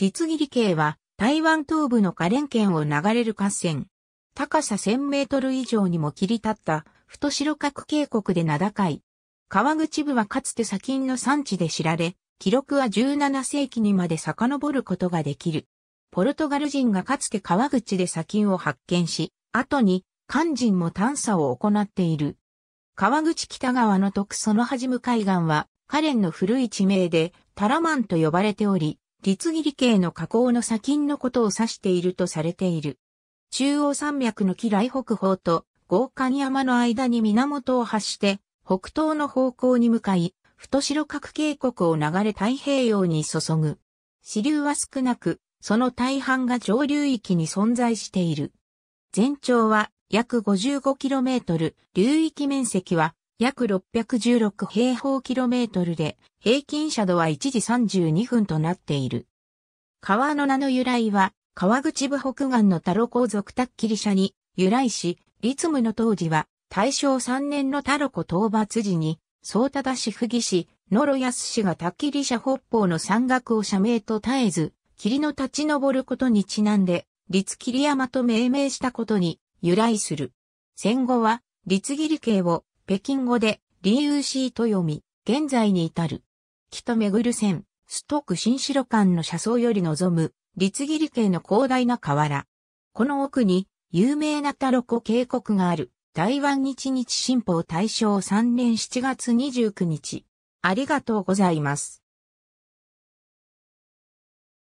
立義系は台湾東部の花蓮県を流れる河川。高さ1000メートル以上にも切り立った太白角渓谷で名高い。川口部はかつて砂金の産地で知られ、記録は17世紀にまで遡ることができる。ポルトガル人がかつて川口で砂金を発見し、後に漢人も探査を行っている。川口北側の徳その始む海岸は、カレンの古い地名でタラマンと呼ばれており、立切理系の河口の砂金のことを指しているとされている。中央山脈の来北方と華に、山の間に源を発して、北東の方向に向かい、太白角渓谷を流れ太平洋に注ぐ。支流は少なく、その大半が上流域に存在している。全長は約 55km、流域面積は約616平方キロメートルで、平均車度は1時32分となっている。川の名の由来は、川口部北岸の太郎皇族タッキリ社に由来し、立務の当時は、大正3年の太郎子討伐時に、総忠氏不義氏、野呂康氏がタッキリ社北方の山岳を社名と絶えず、霧の立ち上ることにちなんで、立霧山と命名したことに由来する。戦後は、立霧家を北京語で、リーウシーと読み、現在に至る。木とぐる線、ストック新城間の車窓より望む、立義理系の広大な河原。この奥に、有名なタロコ渓谷がある、台湾日日新報大正3年7月29日。ありがとうございます。